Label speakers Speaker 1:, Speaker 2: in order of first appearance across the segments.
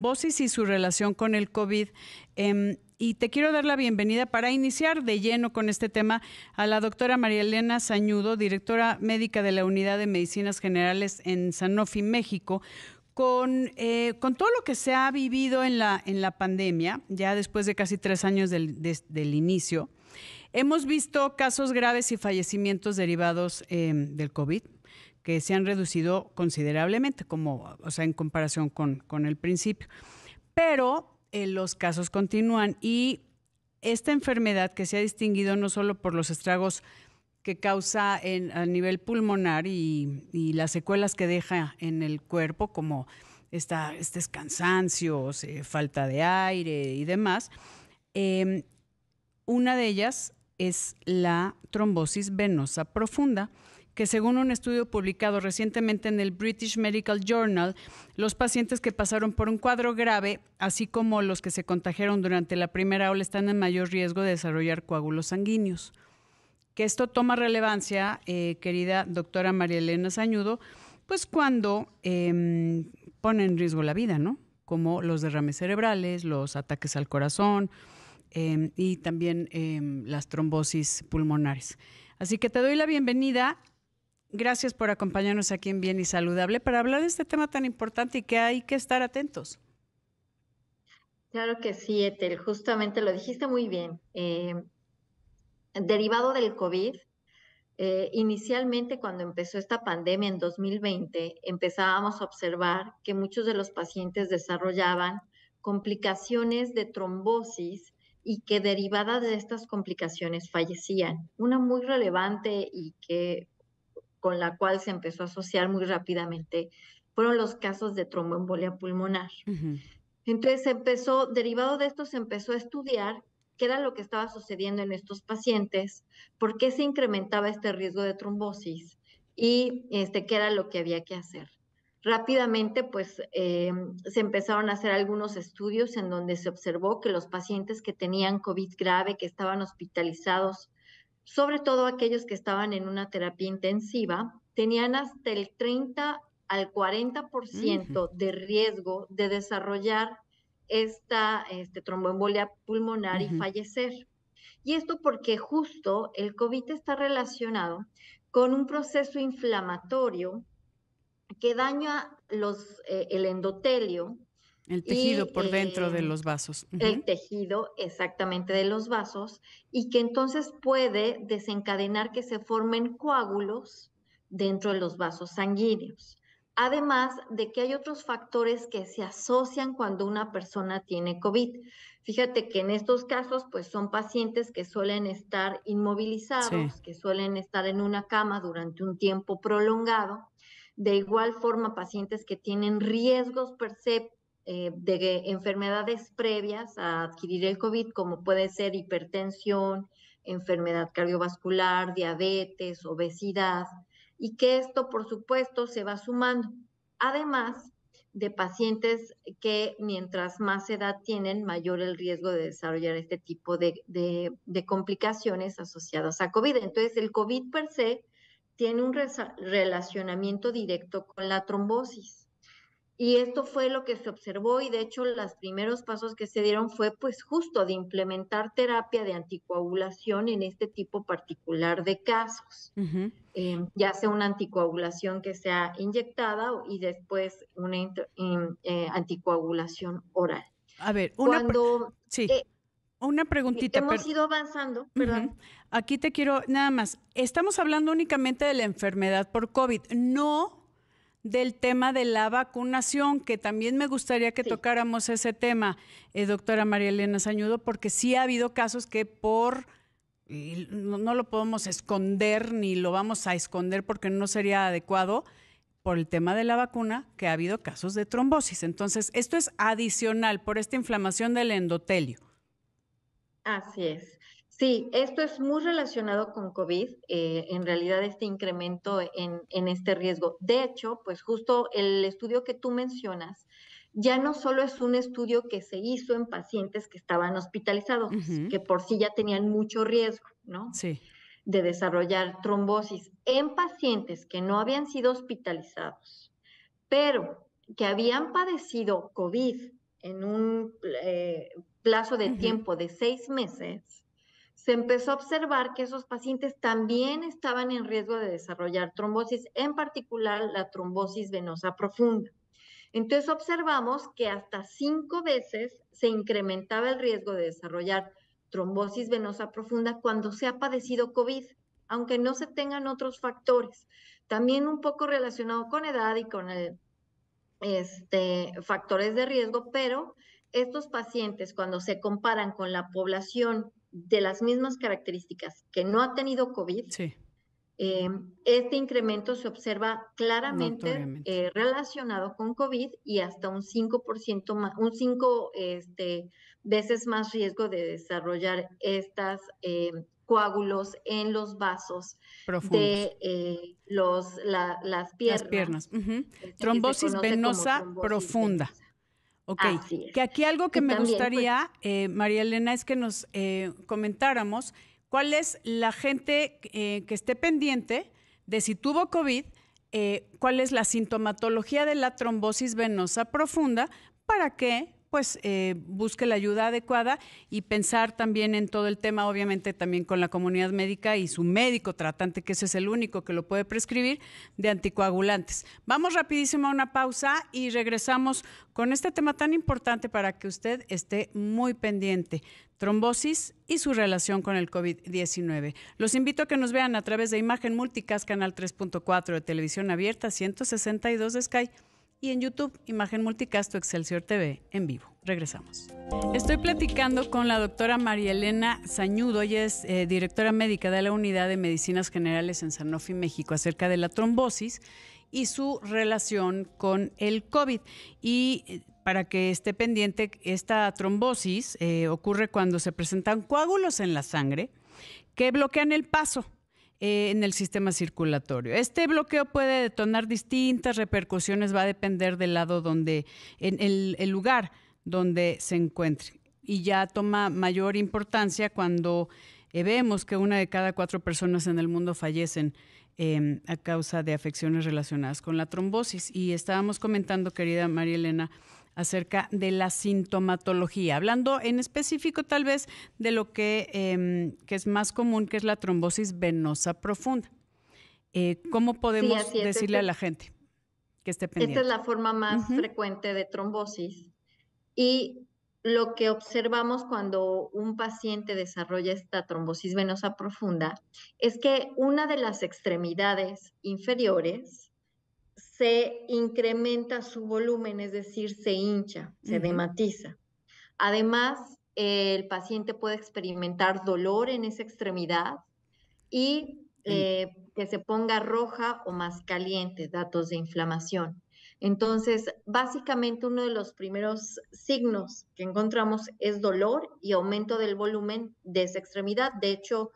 Speaker 1: Bosis y su relación con el COVID. Em, y te quiero dar la bienvenida para iniciar de lleno con este tema a la doctora María Elena Sañudo, directora médica de la Unidad de Medicinas Generales en Sanofi, México. Con, eh, con todo lo que se ha vivido en la, en la pandemia, ya después de casi tres años del, inicio, hemos visto casos graves y fallecimientos derivados em, del COVID, que se han reducido considerablemente, como, o sea, en comparación con, el principio. Pero eh, los casos continúan y esta enfermedad que se ha distinguido no solo por los estragos que causa a nivel pulmonar y, las secuelas que deja en el cuerpo, como esta, estos cansancios, eh, falta de aire y demás. Em, una de ellas es la trombosis venosa profunda, que según un estudio publicado recientemente en el British Medical Journal, los pacientes que pasaron por un cuadro grave, así como los que se contagiaron durante la primera ola, están en mayor riesgo de desarrollar coágulos sanguíneos. Que esto toma relevancia, eh, querida doctora María Elena Sañudo, pues cuando em, pone en riesgo la vida, ¿no? Como los derrames cerebrales, los ataques al corazón em, y también em, las trombosis pulmonares. Así que te doy la bienvenida Gracias por acompañarnos aquí en Bien y Saludable para hablar de este tema tan importante y que hay que estar atentos.
Speaker 2: Claro que sí, Etel, justamente lo dijiste muy bien. Eh, derivado del COVID, eh, inicialmente cuando empezó esta pandemia en 2020, empezábamos a observar que muchos de los pacientes desarrollaban complicaciones de trombosis y que derivadas de estas complicaciones fallecían. Una muy relevante y que con la cual se empezó a asociar muy rápidamente fueron los casos de tromboembolia pulmonar. Entonces empezó, derivado de esto, se empezó a estudiar qué era lo que estaba sucediendo en estos pacientes, por qué se incrementaba este riesgo de trombosis y este, qué era lo que había que hacer. Rápidamente, pues, eh, se empezaron a hacer algunos estudios en donde se observó que los pacientes que tenían COVID grave, que estaban hospitalizados sobre todo aquellos que estaban en una terapia intensiva, tenían hasta el 30 al 40% de riesgo de desarrollar esta este, tromboembolia pulmonar y fallecer. Y esto porque justo el COVID está relacionado con un proceso inflamatorio que daña los, eh, el endotelio,
Speaker 1: el tejido por dentro de eh, los vasos. El
Speaker 2: tejido exactamente de los vasos y que entonces puede desencadenar que se formen coágulos dentro de los vasos sanguíneos. Además de que hay otros factores que se asocian cuando una persona tiene COVID. Fíjate que en estos casos, pues son pacientes que suelen estar inmovilizados, que suelen estar en una cama durante un tiempo prolongado. De igual forma, pacientes que tienen riesgos perceptivos eh, de enfermedades previas a adquirir el COVID, como puede ser hipertensión, enfermedad cardiovascular, diabetes, obesidad, y que esto, por supuesto, se va sumando. Además de pacientes que mientras más edad tienen, mayor el riesgo de desarrollar este tipo de, de complicaciones asociadas a COVID. Entonces, el COVID per se tiene un relacionamiento directo con la trombosis. Y esto fue lo que se observó y de hecho los primeros pasos que se dieron fue pues justo de implementar terapia de anticoagulación en este tipo particular de casos, em, ya sea una anticoagulación que sea inyectada y después una eh, anticoagulación
Speaker 1: oral. A ver, una Cuando, sí. Eh, una preguntita. Hemos ido
Speaker 2: avanzando,
Speaker 1: Aquí te quiero, nada más, estamos hablando únicamente de la enfermedad por COVID, no del tema de la vacunación, que también me gustaría que tocáramos ese tema, eh, doctora María Elena Sañudo, porque sí ha habido casos que por, no, lo podemos esconder ni lo vamos a esconder porque no sería adecuado, por el tema de la vacuna, que ha habido casos de trombosis. Entonces, esto es adicional por esta inflamación del endotelio.
Speaker 2: Así es. Sí, esto es muy relacionado con COVID, eh, en realidad este incremento en, este riesgo. De hecho, pues justo el estudio que tú mencionas ya no solo es un estudio que se hizo en pacientes que estaban hospitalizados, que por sí ya tenían mucho riesgo, ¿no? Sí. De desarrollar trombosis en pacientes que no habían sido hospitalizados, pero que habían padecido COVID en un eh, plazo de tiempo de seis meses se empezó a observar que esos pacientes también estaban en riesgo de desarrollar trombosis, en particular la trombosis venosa profunda. Entonces observamos que hasta cinco veces se incrementaba el riesgo de desarrollar trombosis venosa profunda cuando se ha padecido COVID, aunque no se tengan otros factores. También un poco relacionado con edad y con el, este, factores de riesgo, pero estos pacientes cuando se comparan con la población de las mismas características que no ha tenido COVID, eh, este incremento se observa claramente eh, relacionado con COVID y hasta un 5% más, un 5 este, veces más riesgo de desarrollar estas eh, coágulos en los vasos de los, las piernas.
Speaker 1: Este, trombosis venosa profunda. Ok, que aquí algo que me pues gustaría, eh, María Elena, es que nos eh, comentáramos cuál es la gente eh, que esté pendiente de si tuvo COVID, cuál es la sintomatología de la trombosis venosa profunda para que pues eh, busque la ayuda adecuada y pensar también en todo el tema, obviamente también con la comunidad médica y su médico tratante, que ese es el único que lo puede prescribir, de anticoagulantes. Vamos rapidísimo a una pausa y regresamos con este tema tan importante para que usted esté muy pendiente, trombosis y su relación con el COVID-19. Los invito a que nos vean a través de Imagen Multicast, Canal 3.4 de Televisión Abierta, 162 de Sky y en YouTube Imagen multicasto Excelsior TV en vivo. Regresamos. Estoy platicando con la doctora María Elena Sañudo, ella es eh, directora médica de la Unidad de Medicinas Generales en Sanofi, México, acerca de la trombosis y su relación con el COVID. Y eh, para que esté pendiente, esta trombosis eh, ocurre cuando se presentan coágulos en la sangre que bloquean el paso eh, en el sistema circulatorio. Este bloqueo puede detonar distintas repercusiones, va a depender del lado donde, en el, lugar donde se encuentre. Y ya toma mayor importancia cuando eh, vemos que una de cada cuatro personas en el mundo fallecen em, a causa de afecciones relacionadas con la trombosis. Y estábamos comentando, querida María Elena, acerca de la sintomatología, hablando en específico tal vez de lo que, em, es más común, que es la trombosis venosa profunda. Eh, ¿Cómo podemos decirle este a la gente que esté pendiente? Esta es
Speaker 2: la forma más frecuente de trombosis. Y lo que observamos cuando un paciente desarrolla esta trombosis venosa profunda es que una de las extremidades inferiores se incrementa su volumen, es decir, se hincha, se dematiza. Además, el paciente puede experimentar dolor en esa extremidad y eh, que se ponga roja o más caliente, datos de inflamación. Entonces, básicamente uno de los primeros signos que encontramos es dolor y aumento del volumen de esa extremidad. De hecho,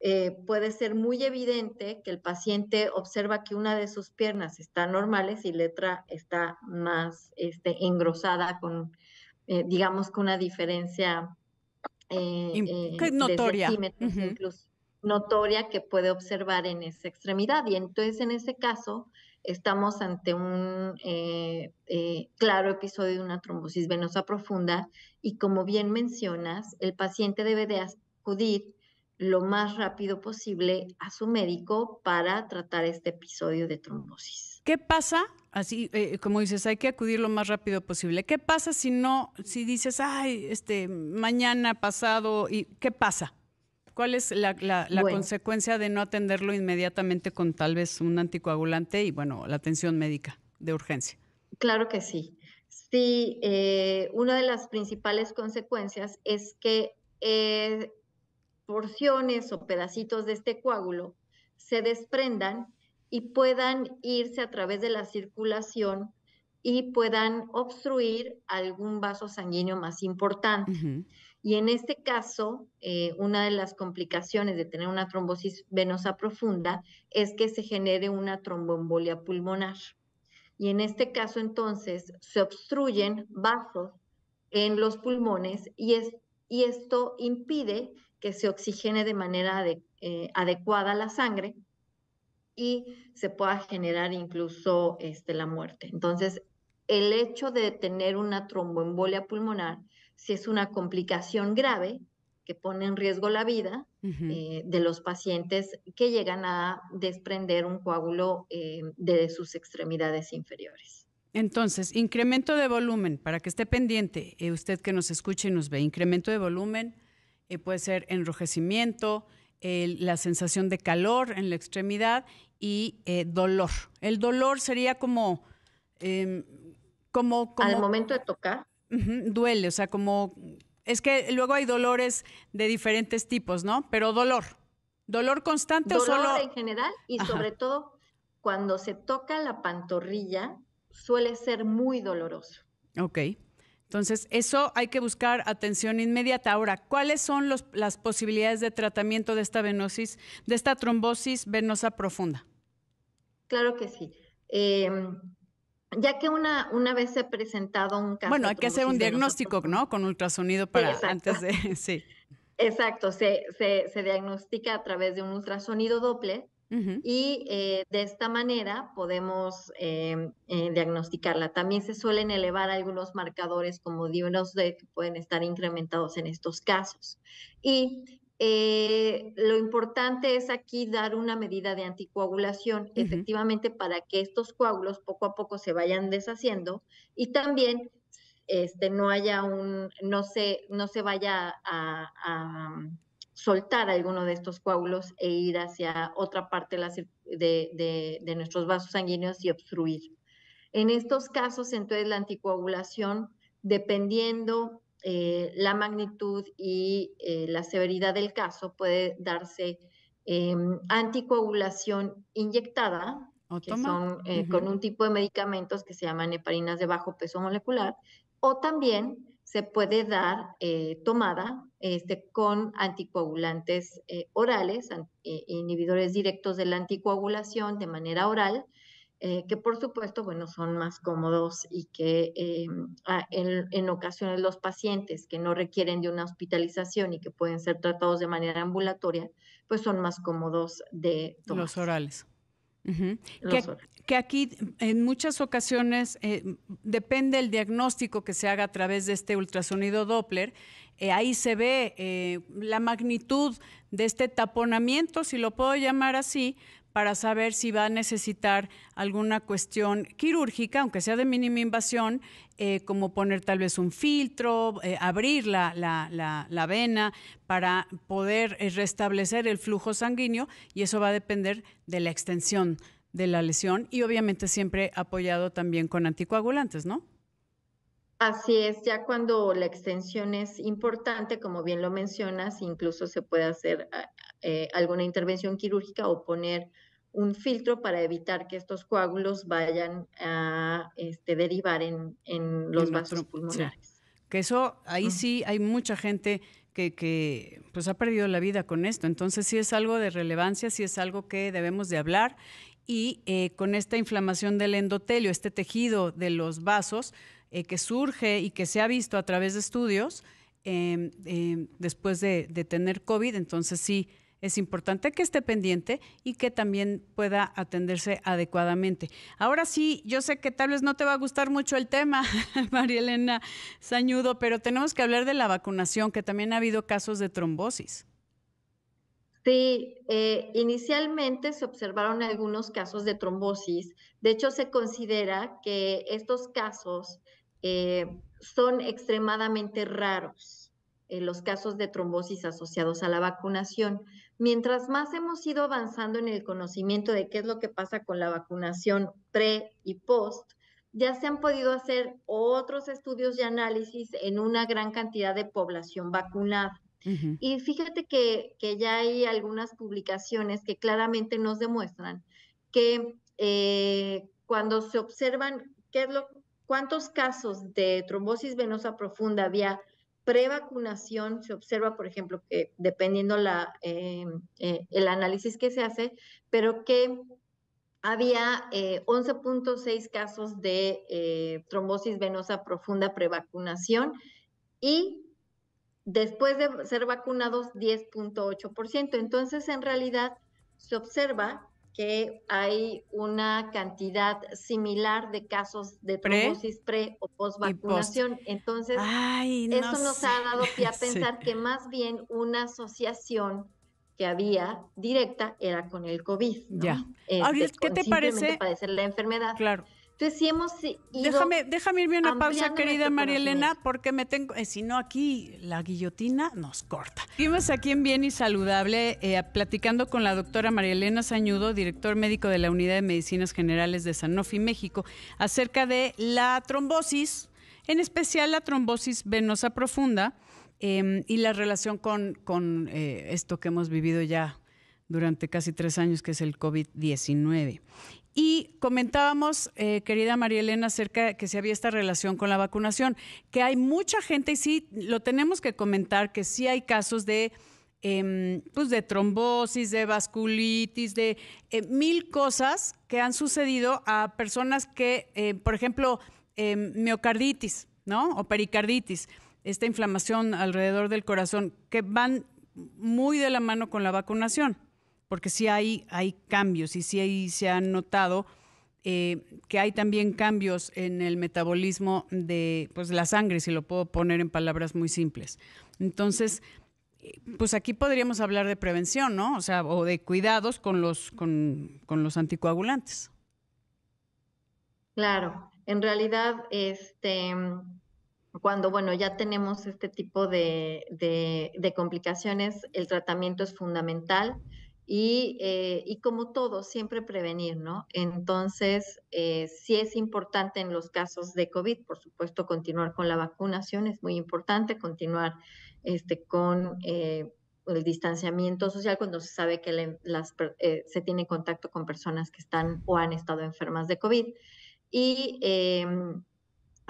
Speaker 2: eh, puede ser muy evidente que el paciente observa que una de sus piernas está normal y la otra está más este, engrosada con, eh, digamos, con una diferencia eh, notoria. que puede observar en esa extremidad. Y entonces en ese caso estamos ante un claro episodio de una trombosis venosa profunda y como bien mencionas, el paciente debe de acudir lo más rápido posible a su médico para tratar este episodio de trombosis.
Speaker 1: ¿Qué pasa? Así, eh, como dices, hay que acudir lo más rápido posible. ¿Qué pasa si no, si dices, ay, este, mañana, pasado, y qué pasa? ¿Cuál es la, consecuencia de no atenderlo inmediatamente con tal vez un anticoagulante y, bueno, la atención médica de urgencia?
Speaker 2: Claro que sí. Sí, eh, una de las principales consecuencias es que eh, porciones o pedacitos de este coágulo se desprendan y puedan irse a través de la circulación y puedan obstruir algún vaso sanguíneo más importante. Y en este caso, eh, una de las complicaciones de tener una trombosis venosa profunda es que se genere una tromboembolia pulmonar. Y en este caso, entonces, se obstruyen vasos en los pulmones y, y esto impide que se oxigene de manera eh, adecuada la sangre y se pueda generar incluso este, la muerte. Entonces, el hecho de tener una tromboembolia pulmonar, si es una complicación grave que pone en riesgo la vida eh, de los pacientes que llegan a desprender un coágulo eh, de sus extremidades inferiores.
Speaker 1: Entonces, incremento de volumen, para que esté pendiente, usted que nos escuche y nos ve, incremento de volumen, eh, puede ser enrojecimiento, la sensación de calor en la extremidad y eh, dolor. El dolor sería como, em, como, como, Al momento de tocar. duele, o sea, como... Es que luego hay dolores de diferentes tipos, ¿no? Pero dolor. ¿Dolor constante dolor en
Speaker 2: general y sobre todo cuando se toca
Speaker 1: la pantorrilla suele ser muy doloroso. Ok. Entonces, eso hay que buscar atención inmediata. Ahora, ¿cuáles son las posibilidades de tratamiento de esta venosis, de esta trombosis venosa profunda?
Speaker 2: Claro que sí. Em, ya que una, una vez ha presentado un caso. Bueno, hay que hacer un diagnóstico,
Speaker 1: ¿no? Con ultrasonido para antes de.
Speaker 2: Exacto, se, se, se diagnostica a través de un ultrasonido doble y eh, de esta manera podemos eh, eh, diagnosticarla. También se suelen elevar algunos marcadores como D que pueden estar incrementados en estos casos. Y lo importante es aquí dar una medida de anticoagulación, efectivamente, para que estos coágulos poco a poco se vayan deshaciendo y también este, no haya un, no se, no se vaya a soltar alguno de estos coágulos e ir hacia otra parte de, nuestros vasos sanguíneos y obstruir. En estos casos, entonces, la anticoagulación, dependiendo eh, la magnitud y eh, la severidad del caso, puede darse em, anticoagulación inyectada,
Speaker 1: que son eh, con un
Speaker 2: tipo de medicamentos que se llaman heparinas de bajo peso molecular, o también se puede dar tomada este, con anticoagulantes eh, orales, eh, inhibidores directos de la anticoagulación de manera oral, eh, que por supuesto, bueno, son más cómodos y que en, ocasiones los pacientes que no requieren de una hospitalización y que pueden ser tratados de manera ambulatoria, pues son más cómodos de tomar. Los
Speaker 1: orales. que, aquí en muchas ocasiones depende el diagnóstico que se haga a través de este ultrasonido Doppler, eh, ahí se ve eh, la magnitud de este taponamiento, si lo puedo llamar así, para saber si va a necesitar alguna cuestión quirúrgica, aunque sea de mínima invasión, eh, como poner tal vez un filtro, abrir la, la, vena para poder restablecer el flujo sanguíneo y eso va a depender de la extensión de la lesión y obviamente siempre apoyado también con anticoagulantes, ¿no?
Speaker 2: Así es, ya cuando la extensión es importante, como bien lo mencionas, incluso se puede hacer ah, eh, alguna intervención quirúrgica o poner un filtro para evitar que estos coágulos vayan a este, derivar en, los vasos
Speaker 1: pulmonares. Que eso, ahí sí hay mucha gente que, pues ha perdido la vida con esto. Entonces sí es algo de relevancia, sí es algo que debemos de hablar. Y eh, con esta inflamación del endotelio, este tejido de los vasos, eh, que surge y que se ha visto a través de estudios em, em, después de, tener COVID. Entonces sí, es importante que esté pendiente y que también pueda atenderse adecuadamente. Ahora sí, yo sé que tal vez no te va a gustar mucho el tema, María Elena Sañudo, pero tenemos que hablar de la vacunación, que también ha habido casos de trombosis.
Speaker 2: Sí, eh, inicialmente se observaron algunos casos de trombosis. De hecho, se considera que estos casos eh, son extremadamente raros eh, los casos de trombosis asociados a la vacunación. Mientras más hemos ido avanzando en el conocimiento de qué es lo que pasa con la vacunación pre y post, ya se han podido hacer otros estudios y análisis en una gran cantidad de población vacunada. Y fíjate que, ya hay algunas publicaciones que claramente nos demuestran que eh, cuando se observan qué es lo ¿Cuántos casos de trombosis venosa profunda había prevacunación se observa, por ejemplo, que dependiendo eh, eh, el análisis que se hace, pero que había 11.6 eh, casos de trombosis venosa profunda prevacunación y después de ser vacunados 10.8%. Entonces, en realidad, se observa que hay una cantidad similar de casos de trombosis pre, o post vacunación. Entonces, eso nos ha dado pie a pensar que más bien una asociación que había directa era con el COVID.
Speaker 1: Ya. Este, ¿qué te parece?
Speaker 2: Padecer la enfermedad.
Speaker 1: Claro. Déjame, déjame irme una pausa, querida María Elena, porque me tengo, eh, si no aquí la guillotina nos corta. Seguimos aquí en Bien y Saludable eh, platicando con la doctora María Elena Sañudo, director médico de la Unidad de Medicinas Generales de Sanofi México, acerca de la trombosis, en especial la trombosis venosa profunda em, y la relación con, con eh, esto que hemos vivido ya durante casi tres años, que es el COVID-19. Y comentábamos, eh, querida María Elena, acerca de que si había esta relación con la vacunación, que hay mucha gente, y sí, lo tenemos que comentar, que sí hay casos de, em, pues de trombosis, de vasculitis, de eh, mil cosas que han sucedido a personas que, eh, por ejemplo, em, miocarditis, ¿no? O pericarditis, esta inflamación alrededor del corazón, que van muy de la mano con la vacunación porque sí hay, hay cambios y sí se han notado eh, que hay también cambios en el metabolismo de pues, la sangre, si lo puedo poner en palabras muy simples. Entonces, eh, pues aquí podríamos hablar de prevención, ¿no? O sea, o de cuidados con los, con, los anticoagulantes.
Speaker 2: Claro, en realidad, este, cuando bueno, ya tenemos este tipo de complicaciones, el tratamiento es fundamental. Eh, y, como todo, siempre prevenir, ¿no? Entonces, eh, sí es importante en los casos de COVID, por supuesto, continuar con la vacunación, es muy importante continuar este, con eh, el distanciamiento social cuando se sabe que eh, se tiene contacto con personas que están o han estado enfermas de COVID. Y em,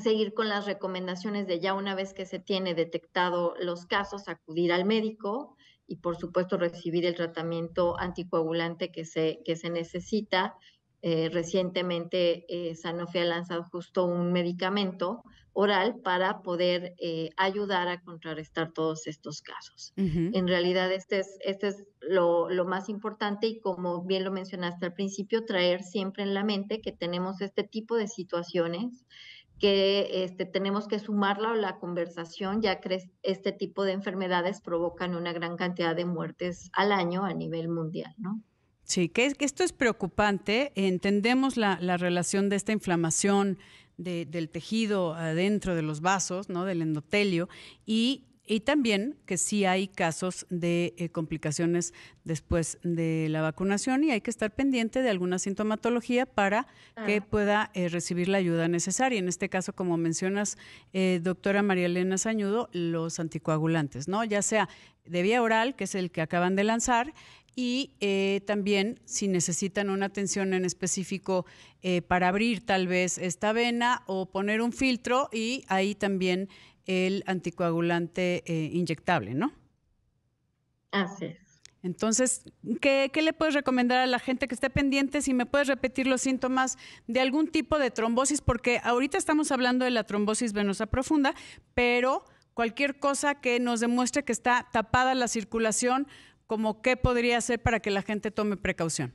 Speaker 2: seguir con las recomendaciones de ya una vez que se tiene detectado los casos, acudir al médico y por supuesto recibir el tratamiento anticoagulante que se, que se necesita. Eh, recientemente eh, Sanofi ha lanzado justo un medicamento oral para poder eh, ayudar a contrarrestar todos estos casos. En realidad, este es, este es lo, lo, más importante y como bien lo mencionaste al principio, traer siempre en la mente que tenemos este tipo de situaciones que este, tenemos que sumarla a la conversación, ya que este tipo de enfermedades provocan una gran cantidad de muertes al año a nivel mundial, ¿no?
Speaker 1: Sí, que, esto es preocupante. Entendemos la, relación de esta inflamación del tejido adentro de los vasos, ¿no? Del endotelio, y y también que si hay casos de eh, complicaciones después de la vacunación y hay que estar pendiente de alguna sintomatología para que ah. pueda eh, recibir la ayuda necesaria. En este caso, como mencionas, eh, doctora María Elena Sañudo, los anticoagulantes, ¿no? Ya sea de vía oral, que es el que acaban de lanzar, y también si necesitan una atención en específico para abrir tal vez esta vena o poner un filtro y ahí también el anticoagulante eh, inyectable, ¿no? Así es. Entonces, ¿qué, le puedes recomendar a la gente que esté pendiente? Si me puedes repetir los síntomas de algún tipo de trombosis, porque ahorita estamos hablando de la trombosis venosa profunda, pero cualquier cosa que nos demuestre que está tapada la circulación, como qué podría hacer para que la gente tome precaución.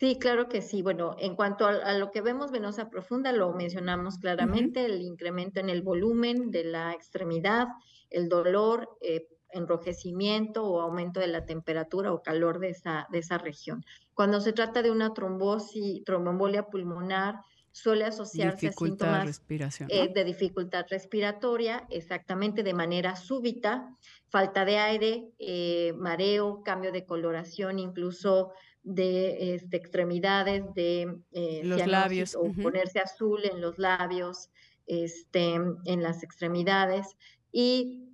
Speaker 2: Sí, claro que sí. Bueno, en cuanto a, lo que vemos venosa profunda, lo mencionamos claramente, el incremento en el volumen de la extremidad, el dolor, eh, enrojecimiento o aumento de la temperatura o calor de esa, de esa región. Cuando se trata de una trombosis, tromboembolia pulmonar, suele asociarse a síntomas
Speaker 1: respiración, eh, de
Speaker 2: dificultad respiratoria, exactamente de manera súbita, falta de aire, eh, mareo, cambio de coloración, incluso de este, extremidades, de eh, los labios o ponerse azul en los labios, este, en las extremidades. Y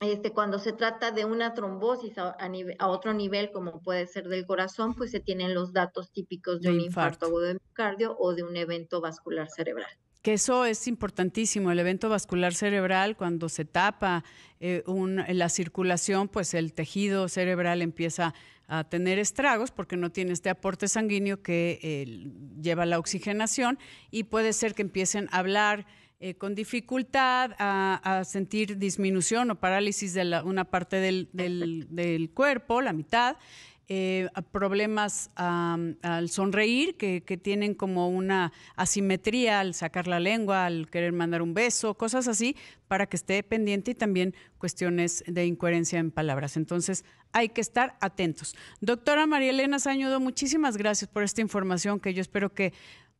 Speaker 2: este, cuando se trata de una trombosis a, otro nivel, como puede ser del corazón, pues se tienen los datos típicos de, un infarto agudo de miocardio o de un evento vascular cerebral.
Speaker 1: Que eso es importantísimo, el evento vascular cerebral, cuando se tapa eh, la circulación, pues el tejido cerebral empieza a a tener estragos porque no tiene este aporte sanguíneo que eh, lleva la oxigenación y puede ser que empiecen a hablar eh, con dificultad, a, sentir disminución o parálisis de una parte del cuerpo, la mitad, eh, problemas al sonreír, que, que, tienen como una asimetría al sacar la lengua, al querer mandar un beso, cosas así, para que esté pendiente y también cuestiones de incoherencia en palabras. Entonces, hay que estar atentos. Doctora María Elena Sañudo, muchísimas gracias por esta información que yo espero que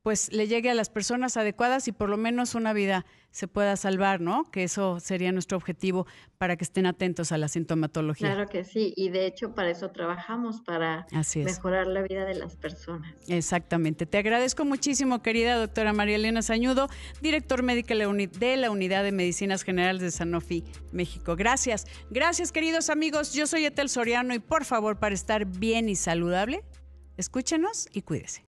Speaker 1: pues le llegue a las personas adecuadas y por lo menos una vida se pueda salvar, ¿no? Que eso sería nuestro objetivo para que estén atentos a la sintomatología. Claro
Speaker 2: que sí, y de hecho para eso trabajamos, para mejorar la vida de las personas.
Speaker 1: Exactamente. Te agradezco muchísimo, querida doctora María Elena Sañudo, director médica de la Unidad de Medicinas Generales de Sanofi, México. Gracias. Gracias, queridos amigos. Yo soy Etel Soriano y por favor, para estar bien y saludable, escúchenos y cuídese.